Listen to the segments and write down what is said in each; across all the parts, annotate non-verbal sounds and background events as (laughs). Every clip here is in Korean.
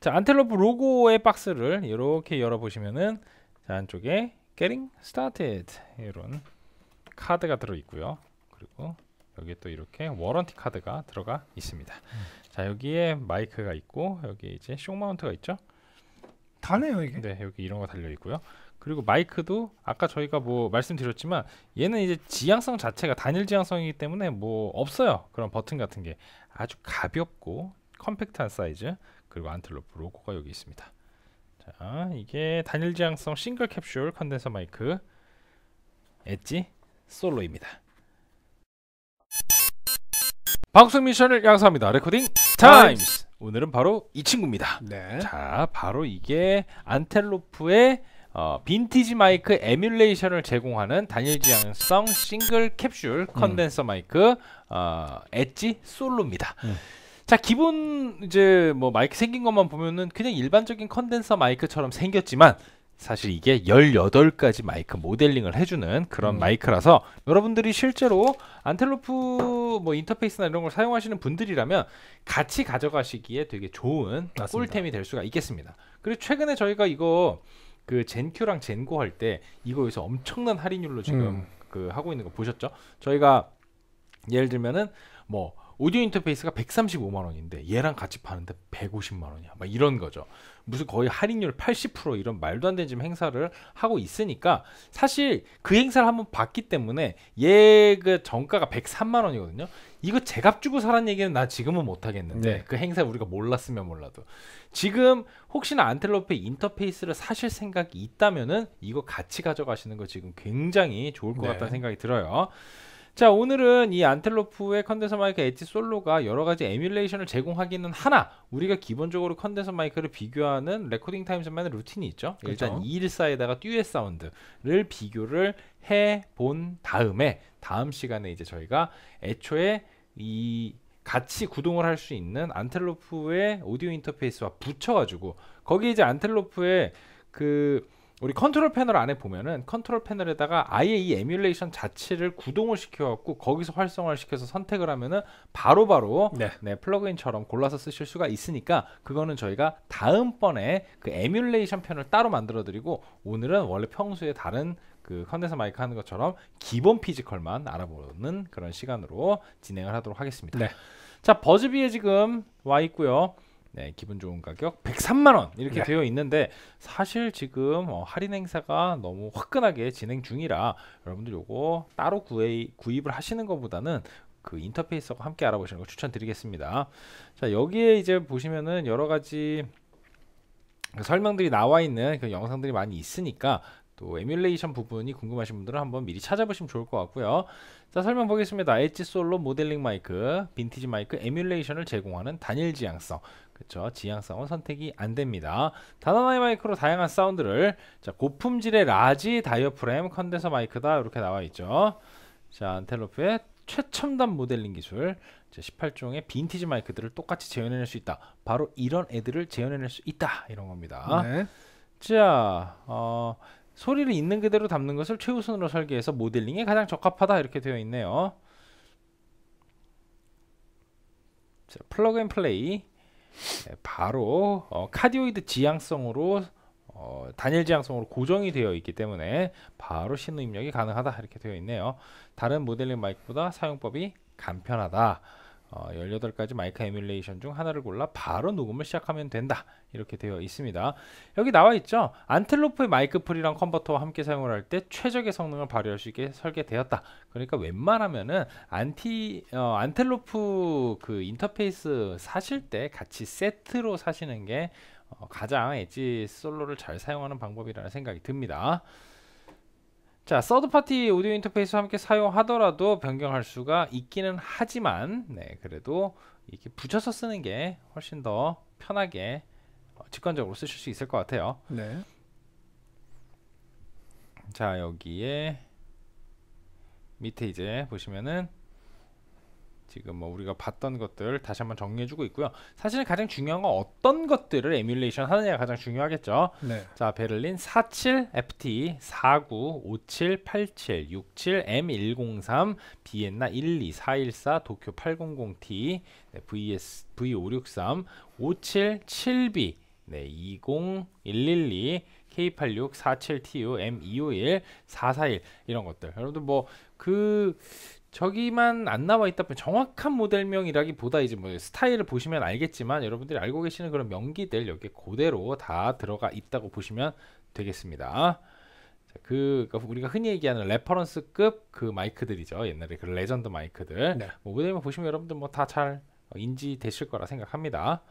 자 안텔로프 로고의 박스를 이렇게 열어보시면은 자 안쪽에 Getting Started 이런 카드가 들어있고요 그리고 여기 또 이렇게 워런티 카드가 들어가 있습니다 음. 자 여기에 마이크가 있고 여기 이제 쇼 마운트가 있죠 다네요 이게 네 여기 이런 거 달려 있고요 그리고 마이크도 아까 저희가 뭐 말씀드렸지만 얘는 이제 지향성 자체가 단일 지향성이기 때문에 뭐 없어요 그런 버튼 같은 게 아주 가볍고 컴팩트한 사이즈 그리고 안틀로프 로고가 여기 있습니다. 자, 이게 단일 지향성 싱글 캡슐 컨덴서 마이크 엣지 솔로입니다. 방송 미션을 양성합니다. 레코딩 타임스. 오늘은 바로 이 친구입니다. 네. 자, 바로 이게 안텔로프의 어, 빈티지 마이크 에뮬레이션을 제공하는 단일 지향성 싱글 캡슐 음. 컨덴서 음. 마이크 어, 엣지 솔로입니다. 음. 자 기본 이제 뭐 마이크 생긴 것만 보면은 그냥 일반적인 컨덴서 마이크처럼 생겼지만 사실 이게 18가지 마이크 모델링을 해주는 그런 음. 마이크라서 여러분들이 실제로 안텔로프 뭐 인터페이스나 이런 걸 사용하시는 분들이라면 같이 가져가시기에 되게 좋은 맞습니다. 꿀템이 될 수가 있겠습니다. 그리고 최근에 저희가 이거 그 젠큐랑 젠고 할 때 이거 에서 엄청난 할인율로 지금 음. 그 하고 있는 거 보셨죠? 저희가 예를 들면은 뭐 오디오 인터페이스가 135만 원인데 얘랑 같이 파는데 150만 원이야. 막 이런 거죠. 무슨 거의 할인율 80% 이런 말도 안 되는 지금 행사를 하고 있으니까 사실 그 행사를 한번 봤기 때문에 얘 그 정가가 103만 원이거든요. 이거 제값 주고 사란 얘기는 나 지금은 못 하겠는데 네. 그 행사 우리가 몰랐으면 몰라도 지금 혹시나 안텔로페 인터페이스를 사실 생각이 있다면은 이거 같이 가져가시는 거 지금 굉장히 좋을 것 네. 같다는 생각이 들어요. 자 오늘은 이 안텔로프의 컨덴서 마이크 엣지 솔로가 여러가지 에뮬레이션을 제공하기는 하나 우리가 기본적으로 컨덴서 마이크를 비교하는 레코딩 타임즈만의 루틴이 있죠 그렇죠. 일단 214에다가 듀엣 사운드를 비교를 해 본 다음에 다음 시간에 이제 저희가 애초에 이 같이 구동을 할 수 있는 안텔로프의 오디오 인터페이스와 붙여가지고 거기에 이제 안텔로프의 그 우리 컨트롤 패널 안에 보면은 컨트롤 패널에다가 아예 이 에뮬레이션 자체를 구동을 시켜갖고 거기서 활성화를 시켜서 선택을 하면은 바로바로 바로 네. 네. 플러그인처럼 골라서 쓰실 수가 있으니까 그거는 저희가 다음번에 그 에뮬레이션 편을 따로 만들어 드리고 오늘은 원래 평소에 다른 그 컨덴서 마이크 하는 것처럼 기본 피지컬만 알아보는 그런 시간으로 진행을 하도록 하겠습니다. 네. 자 버즈비에 지금 와 있고요. 네, 기분 좋은 가격 103만 원 이렇게 네. 되어 있는데 사실 지금 어, 할인 행사가 너무 화끈하게 진행 중이라 여러분들 요거 따로 구입, 구입을 하시는 것보다는 그인터페이스와 함께 알아보시는 걸 추천드리겠습니다. 자, 여기에 이제 보시면은 여러 가지 그 설명들이 나와 있는 그 영상들이 많이 있으니까 또 에뮬레이션 부분이 궁금하신 분들은 한번 미리 찾아보시면 좋을 것 같고요. 자 설명 보겠습니다. 엣지 솔로 모델링 마이크, 빈티지 마이크 에뮬레이션을 제공하는 단일 지향성. 그쵸 지향성은 선택이 안 됩니다. 단하나 마이크로 다양한 사운드를 자 고품질의 라지 다이어프램 컨덴서 마이크다 이렇게 나와 있죠. 자 안텔로프의 최첨단 모델링 기술 18종의 빈티지 마이크들을 똑같이 재현해낼 수 있다. 바로 이런 애들을 재현해낼 수 있다. 이런 겁니다. 네. 자, 어, 소리를 있는 그대로 담는 것을 최우선으로 설계해서 모델링에 가장 적합하다 이렇게 되어 있네요. 자, 플러그 앤 플레이 네, 바로 어, 카디오이드 지향성으로 어, 단일 지향성으로 고정이 되어 있기 때문에 바로 신호 입력이 가능하다 이렇게 되어 있네요. 다른 모델링 마이크보다 사용법이 간편하다. 어, 18가지 마이크 에뮬레이션 중 하나를 골라 바로 녹음을 시작하면 된다 이렇게 되어 있습니다 여기 나와 있죠 안틀로프의 마이크 프리랑 컨버터와 함께 사용을 할 때 최적의 성능을 발휘할 수 있게 설계되었다 그러니까 웬만하면은 안티 어, 안텔로프 그 인터페이스 사실 때 같이 세트로 사시는 게 어, 가장 엣지 솔로를 잘 사용하는 방법이라는 생각이 듭니다 자, 서드파티 오디오 인터페이스와 함께 사용하더라도 변경할 수가 있기는 하지만 네, 그래도 이렇게 붙여서 쓰는 게 훨씬 더 편하게 어, 직관적으로 쓰실 수 있을 것 같아요. 네. 자, 여기에 밑에 이제 보시면은 지금 뭐 우리가 봤던 것들 다시 한번 정리해주고 있고요. 사실 가장 중요한 건 어떤 것들을 에뮬레이션 하느냐가 가장 중요하겠죠. 네. 자, 베를린 47 FT 49 57 87 67 M103 비엔나 12 414 도쿄 800T 네, VS V563 57 7B 네, 20112 K86 47TU M251 441 이런 것들. 여러분들 뭐그 저기만 안 나와 있다면 정확한 모델명이라기보다 이제 뭐 스타일을 보시면 알겠지만 여러분들이 알고 계시는 그런 명기들 여기 그대로 다 들어가 있다고 보시면 되겠습니다. 그 그러니까 우리가 흔히 얘기하는 레퍼런스급 그 마이크들이죠. 옛날에 그 레전드 마이크들. 네. 뭐 모델만 보시면 여러분들 뭐 다 잘 인지되실 거라 생각합니다.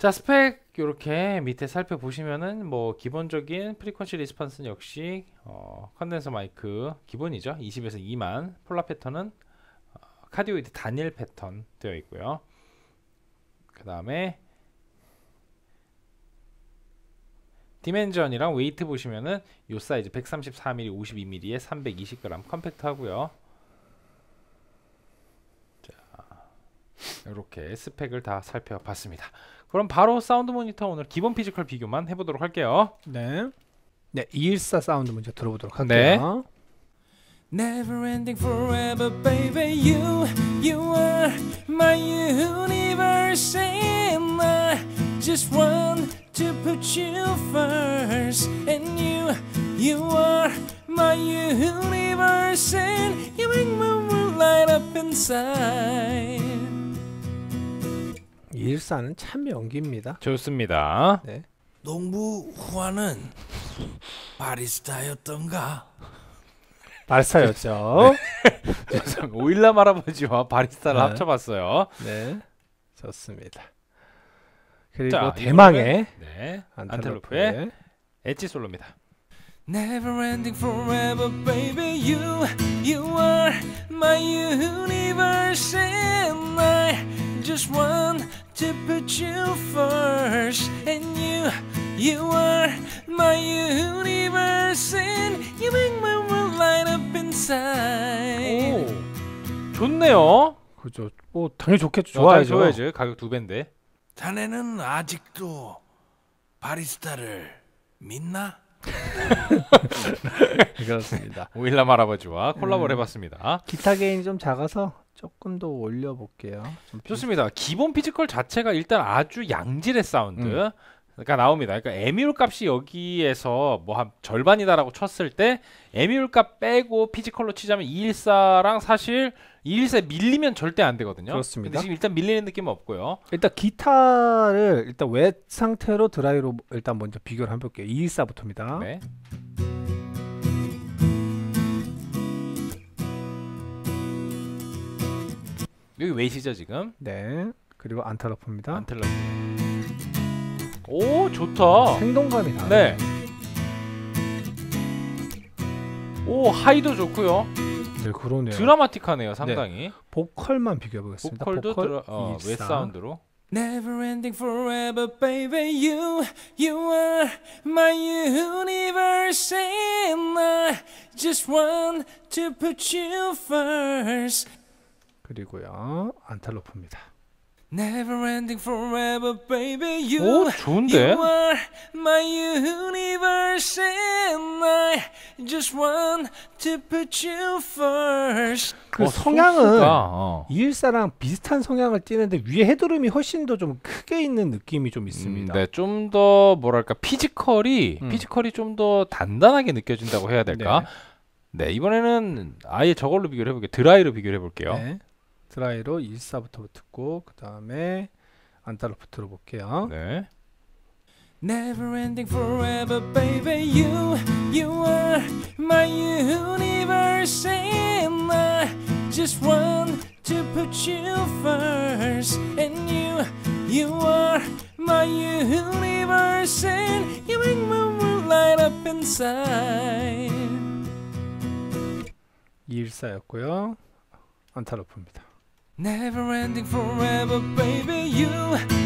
자 스펙 이렇게 밑에 살펴보시면은 뭐 기본적인 프리퀀시 리스폰스 역시 어, 컨덴서 마이크 기본이죠 20에서 2만 폴라 패턴은 어, 카디오이드 단일 패턴 되어 있고요 그 다음에 디멘전이랑 웨이트 보시면은 요 사이즈 134mm, 52mm에 320g 컴팩트 하고요. 자, 이렇게 스펙을 다 살펴봤습니다. 그럼 바로 사운드 모니터 오늘 기본 피지컬 비교만 해보도록 할게요. 네. 네, 214 사운드 먼저 들어보도록 할게요. 네. Never ending forever, baby. You, you are my universe, and I just want to put you first. And you, you are my universe, and you make my world light up inside. 일산은 참 연기입니다. 좋습니다. 네. 농부 후아는 바리스타였던가? 바리스타였죠. 죄송, (laughs) 네. 오일남 할아버지와 바리스타를 네. 합쳐봤어요. 네, 좋습니다. 그리고 자, 대망의 네. 안탈로프의 엣지 솔로입니다. Never ending forever, baby. You, you are my universe, and I just want to put you first and you you are my universe and you make my world light up inside 오 좋네요 그죠 뭐 당연히 좋겠죠 어, 좋아야죠 좋아야죠 가격 두 배인데 자네는 아직도 바리스타를 믿나? (laughs) 그렇습니다. 오일라 할아버지와 콜라보를 음, 해봤습니다. 기타 개인이 좀 작아서 조금 더 올려볼게요. 좋습니다. 기본 피지컬 자체가 일단 아주 양질의 사운드. 음. 가 나옵니다. 그러니까 에뮬 값이 여기에서 뭐 한 절반이다라고 쳤을 때에뮬값 빼고 피지컬로 치자면 214랑 사실 214 밀리면 절대 안 되거든요. 그렇습니다. 근데 지금 일단 밀리는 느낌은 없고요. 일단 기타를 일단 웻 상태로 드라이로 일단 먼저 비교를 한번 볼게요. 214부터입니다. 네. 여기 웨시죠 지금? 네. 그리고 안탈러프입니다. 안탈러프. 오 좋다. 생동감이 나. 네. 오 하이도 좋고요. 네 그러네요. 드라마틱하네요 네. 상당히. 네. 보컬만 비교해 보겠습니다. 보컬도 보컬 드라, 어, 웹 사운드로. Never ending forever, baby. You, you are my universe, and I just want to put you first. 그리고요 안탈로프입니다. Never ending forever, baby. You, 오, 좋은데? You are my universe and I just want to put you first. 그 어, 성향은 어. 이일사랑 비슷한 성향을 띠는데 위에 헤드룸이 훨씬 더 좀 크게 있는 느낌이 좀 있습니다. 음, 네, 좀 더 뭐랄까 피지컬이 음. 피지컬이 좀 더 단단하게 느껴진다고 해야 될까? 네. 네, 이번에는 아예 저걸로 비교를 해볼게요. 드라이로 비교를 해볼게요. 네. 드라이로 24부터 듣고 그 다음에 안타로 붙들어 볼게요. 네. Never ending forever baby you you are my universe and I just want to put you first and you you are my universe and you make my world light up inside 214였고요 안타로프입니다 Never ending forever, baby. You,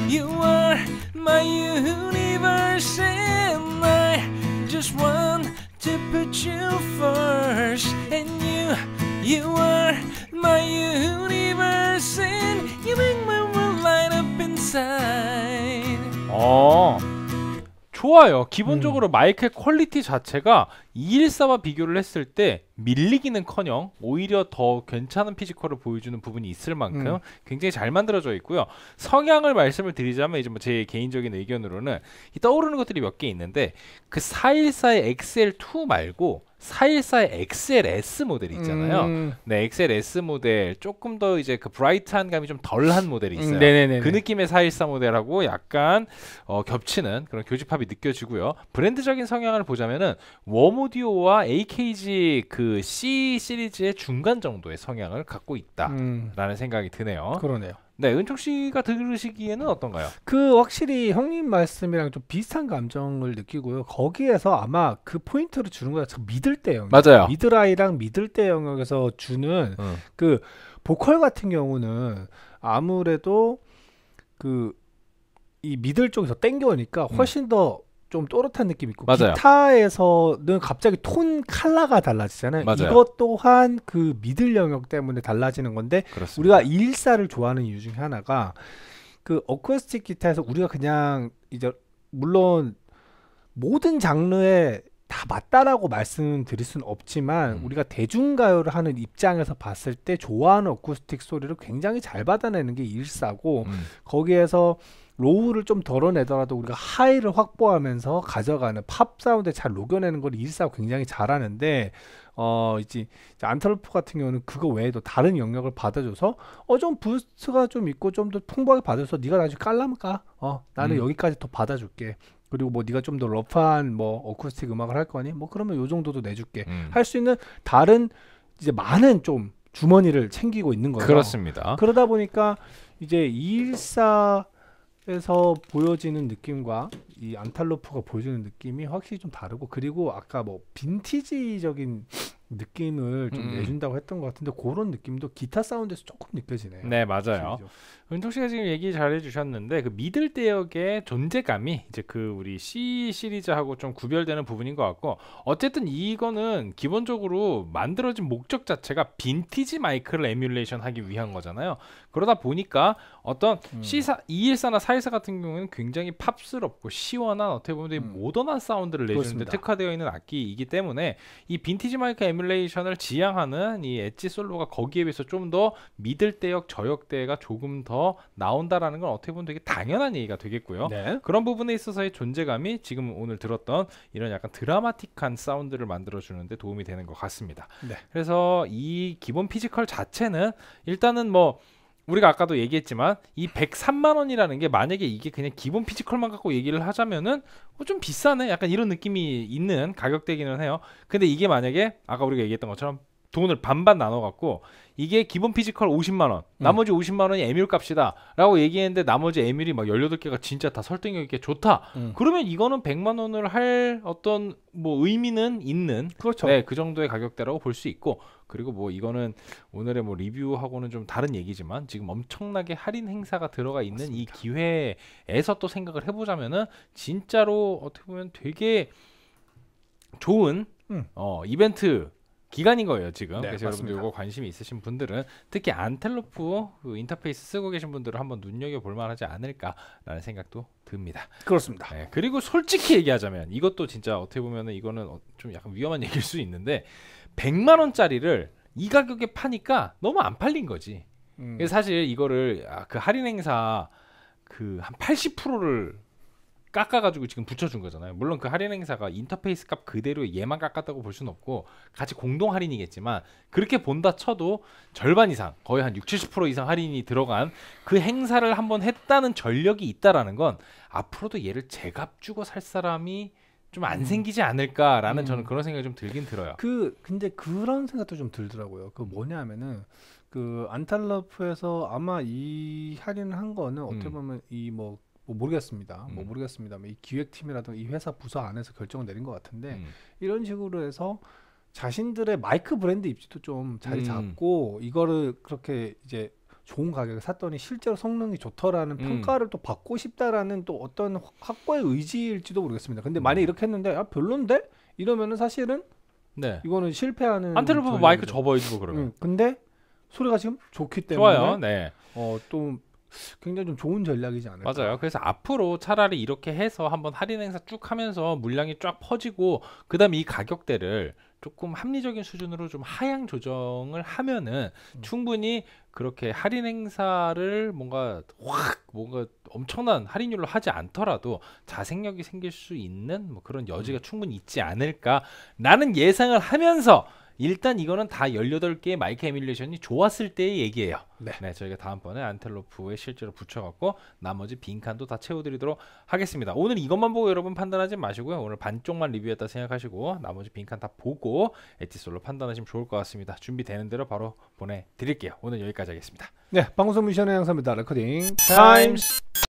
you are my universe, and I just want to put you first. And you, you are my universe, and you make my world light up inside. 어, 좋아요. 기본적으로 음. 마이크의 퀄리티 자체가 214와 비교를 했을 때 밀리기는커녕 오히려 더 괜찮은 피지컬을 보여주는 부분이 있을 만큼 음. 굉장히 잘 만들어져 있고요. 성향을 말씀을 드리자면 이제 뭐 제 개인적인 의견으로는 떠오르는 것들이 몇 개 있는데 그 414의 XL2 말고 414의 XLS 모델이 있잖아요. 음. 네, XLS 모델 조금 더 이제 그 브라이트한 감이 좀 덜한 모델이 음. 있어요. 음, 그 느낌의 414 모델하고 약간 어, 겹치는 그런 교집합이 느껴지고요. 브랜드적인 성향을 보자면은 워모 오디오와 AKG 그 C 시리즈의 중간 정도의 성향을 갖고 있다라는 음. 생각이 드네요. 그러네요. 네, 은총 씨가 들으시기에는 어떤가요? 그 확실히 형님 말씀이랑 좀 비슷한 감정을 느끼고요. 거기에서 아마 그 포인트를 주는 거야. 믿을 때 영역. 맞아요. 미드라이랑 믿을 때 영역에서 주는 음. 그 보컬 같은 경우는 아무래도 그이 미들 쪽에서 땡겨오니까 훨씬 음. 더좀 또렷한 느낌 있고 맞아요. 기타에서는 갑자기 톤 칼라가 달라지잖아요. 맞아요. 이것 또한 그 미들 영역 때문에 달라지는 건데 그렇습니다. 우리가 일사를 좋아하는 이유 중에 하나가 그 어쿠스틱 기타에서 우리가 그냥 이제 물론 모든 장르에 다 맞다라고 말씀드릴 수는 없지만 음. 우리가 대중가요를 하는 입장에서 봤을 때 좋아하는 어쿠스틱 소리를 굉장히 잘 받아내는 게 일사고 음. 거기에서 로우를 좀 덜어내더라도 우리가 하이를 확보하면서 가져가는 팝 사운드에 잘 녹여내는 걸 일사 굉장히 잘하는데 어 이제 안탈로프 같은 경우는 그거 외에도 다른 영역을 받아줘서 어 좀 부스트가 좀 있고 좀 더 풍부하게 받아서 네가 나중에 깔라면 까어 나는 음. 여기까지 더 받아줄게 그리고 뭐 네가 좀 더 러프한 뭐 어쿠스틱 음악을 할 거니 뭐 그러면 요 정도도 내줄게 음. 할수 있는 다른 이제 많은 좀 주머니를 챙기고 있는 거예요. 그렇습니다. 그러다 보니까 이제 214 에서 보여지는 느낌과 이 안탈로프가 보여지는 느낌이 확실히 좀 다르고 그리고 아까 뭐 빈티지적인 느낌을 좀 음. 내준다고 했던 것 같은데 그런 느낌도 기타 사운드에서 조금 느껴지네요. 네 맞아요. 은총 씨가 지금 얘기 잘 해주셨는데 그 미들 대역의 존재감이 이제 그 우리 C 시리즈하고 좀 구별되는 부분인 것 같고 어쨌든 이거는 기본적으로 만들어진 목적 자체가 빈티지 마이크를 에뮬레이션하기 위한 거잖아요. 그러다 보니까 어떤 음. 시사 214나 414 같은 경우는 굉장히 팝스럽고 시원한 어떻게 보면 되게 음. 모던한 사운드를 내주는데 특화되어 있는 악기이기 때문에 이 빈티지 마이크 에뮬레이션을 지향하는 이 엣지 솔로가 거기에 비해서 좀 더 미들대역 저역대가 조금 더 나온다라는 건 어떻게 보면 되게 당연한 얘기가 되겠고요. 네. 그런 부분에 있어서의 존재감이 지금 오늘 들었던 이런 약간 드라마틱한 사운드를 만들어 주는데 도움이 되는 것 같습니다. 네. 그래서 이 기본 피지컬 자체는 일단은 뭐 우리가 아까도 얘기했지만 이 103만 원이라는 게 만약에 이게 그냥 기본 피지컬만 갖고 얘기를 하자면은 어, 좀 비싸네 약간 이런 느낌이 있는 가격대기는 해요 근데 이게 만약에 아까 우리가 얘기했던 것처럼 돈을 반반 나눠 갖고 이게 기본 피지컬 50만 원, 나머지 음. 50만 원이 에뮬 값이다라고 얘기했는데 나머지 에뮬이 막 18개가 진짜 다 설득력 있게 좋다. 음. 그러면 이거는 100만 원을 할 어떤 뭐 의미는 있는 그렇죠. 네, 그 정도의 가격대라고 볼 수 있고 그리고 뭐 이거는 오늘의 뭐 리뷰하고는 좀 다른 얘기지만 지금 엄청나게 할인 행사가 들어가 있는 맞습니다. 이 기회에서 또 생각을 해 보자면은 진짜로 어떻게 보면 되게 좋은 음. 어, 이벤트 기간인 거예요 지금. 네, 그래서 맞습니다. 여러분들 이거 관심이 있으신 분들은 특히 안텔로프 그 인터페이스 쓰고 계신 분들은 한번 눈여겨 볼 만하지 않을까라는 생각도 듭니다. 그렇습니다. 네, 그리고 솔직히 얘기하자면 이것도 진짜 어떻게 보면은 이거는 어, 좀 약간 위험한 (laughs) 얘기일 수 있는데 100만 원짜리를 이 가격에 파니까 너무 안 팔린 거지. 음. 사실 이거를 아, 그 할인 행사 그 한 80%를 깎아가지고 지금 붙여준 거잖아요. 물론 그 할인 행사가 인터페이스 값 그대로 얘만 깎았다고 볼 수는 없고 같이 공동 할인이겠지만 그렇게 본다 쳐도 절반 이상 거의 한 6, 70% 이상 할인이 들어간 그 행사를 한번 했다는 전력이 있다라는 건 앞으로도 얘를 제값 주고 살 사람이 좀안 음. 생기지 않을까라는 음. 저는 그런 생각이 좀 들긴 들어요. 그 근데 그런 생각도 좀 들더라고요. 그 뭐냐면은 그 안탈러프에서 아마 이 할인한 을 거는 어떻게 음. 보면 음. 이뭐 뭐 모르겠습니다. 뭐 음. 뭐 모르겠습니다. 이 기획팀이라든가 이 회사 부서 안에서 결정을 내린 것 같은데 음. 이런 식으로 해서 자신들의 마이크 브랜드 입지도 좀 자리 음. 잡고 이거를 그렇게 이제 좋은 가격에 샀더니 실제로 성능이 좋더라는 음. 평가를 또 받고 싶다라는 또 어떤 확고의 의지일지도 모르겠습니다. 근데 만약 음. 이렇게 했는데 아 별론데 이러면은 사실은 네. 이거는 실패하는 안테나 보 마이크 접어야지 뭐 그러면. 음, 근데 소리가 지금 좋기 때문에 좋아요. 네. 어또 굉장히 좀 좋은 전략이지 않을까. 맞아요. 그래서 앞으로 차라리 이렇게 해서 한번 할인 행사 쭉 하면서 물량이 쫙 퍼지고 그다음에 이 가격대를 조금 합리적인 수준으로 좀 하향 조정을 하면은 음. 충분히 그렇게 할인 행사를 뭔가 확 뭔가 엄청난 할인율로 하지 않더라도 자생력이 생길 수 있는 뭐 그런 여지가 음. 충분히 있지 않을까 라는 예상을 하면서 일단 이거는 다 18개의 마이크 에뮬레이션이 좋았을 때의 얘기예요. 네. 네 저희가 다음번에 안텔로프에 실제로 붙여갖고 나머지 빈칸도 다 채워드리도록 하겠습니다. 오늘 이것만 보고 여러분 판단하지 마시고요. 오늘 반쪽만 리뷰했다 생각하시고 나머지 빈칸 다 보고 에티솔로 판단하시면 좋을 것 같습니다. 준비되는 대로 바로 보내드릴게요. 오늘 여기까지 하겠습니다. 네, 방송 미션의 양사입니다. 레코딩 타임스!